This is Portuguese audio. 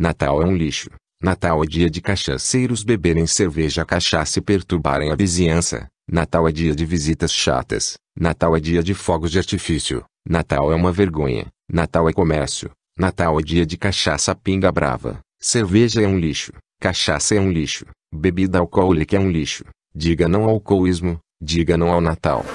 Natal é um lixo. Natal é dia de cachaceiros beberem cerveja cachaça e perturbarem a vizinhança. Natal é dia de visitas chatas. Natal é dia de fogos de artifício. Natal é uma vergonha. Natal é comércio. Natal é dia de cachaça pinga brava. Cerveja é um lixo. Cachaça é um lixo. Bebida alcoólica é um lixo. Diga não ao alcoolismo. Diga não ao Natal.